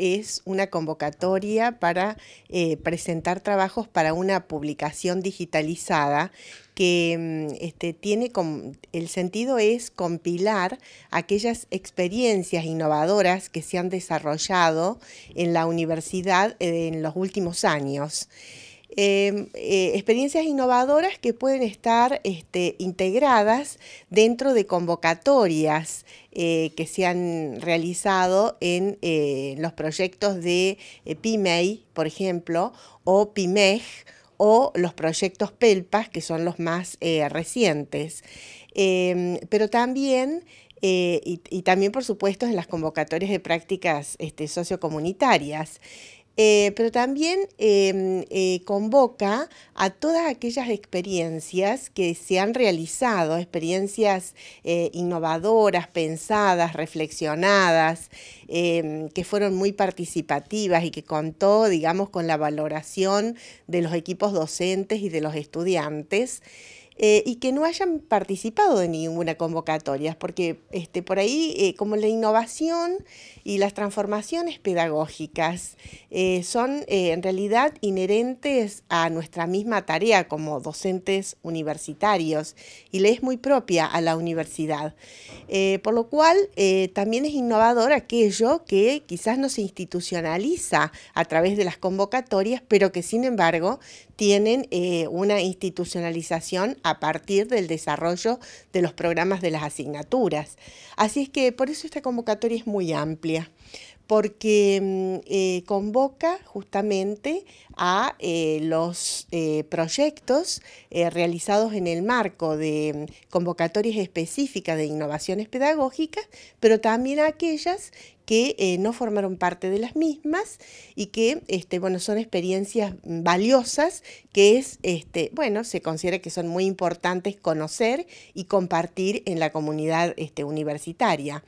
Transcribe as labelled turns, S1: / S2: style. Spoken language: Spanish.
S1: es una convocatoria para eh, presentar trabajos para una publicación digitalizada que mm, este, tiene el sentido es compilar aquellas experiencias innovadoras que se han desarrollado en la universidad eh, en los últimos años. Em, eh, experiencias innovadoras que pueden estar este, integradas dentro de convocatorias eh, que se han realizado en eh, los proyectos de PIMEI, por ejemplo, o PIMEJ, o los proyectos PELPAS, que son los más recientes. Em, pero también y, también, por supuesto, en las convocatorias de prácticas este, sociocomunitarias. Eh, pero también em, eh, convoca a todas aquellas experiencias que se han realizado, experiencias eh, innovadoras, pensadas, reflexionadas, em, que fueron muy participativas y que contó, digamos, con la valoración de los equipos docentes y de los estudiantes. Eh, y que no hayan participado de ninguna convocatoria, porque este, por ahí eh, como la innovación y las transformaciones pedagógicas eh, son en realidad inherentes a nuestra misma tarea como docentes universitarios y le es muy propia a la universidad. por lo cual también es innovador aquello que quizás no se institucionaliza a través de las convocatorias, pero que sin embargo tienen una institucionalización a a partir del desarrollo de los programas de las asignaturas. Así es que por eso esta convocatoria es muy amplia porque mm, eh, convoca justamente a eh, los eh, proyectos realizados en el marco de mm, convocatorias específicas de innovaciones pedagógicas, pero también a aquellas que no formaron parte de las mismas y que este, bueno, son experiencias mm, valiosas que es, este, bueno, se considera que son muy importantes conocer y compartir en la comunidad este, universitaria.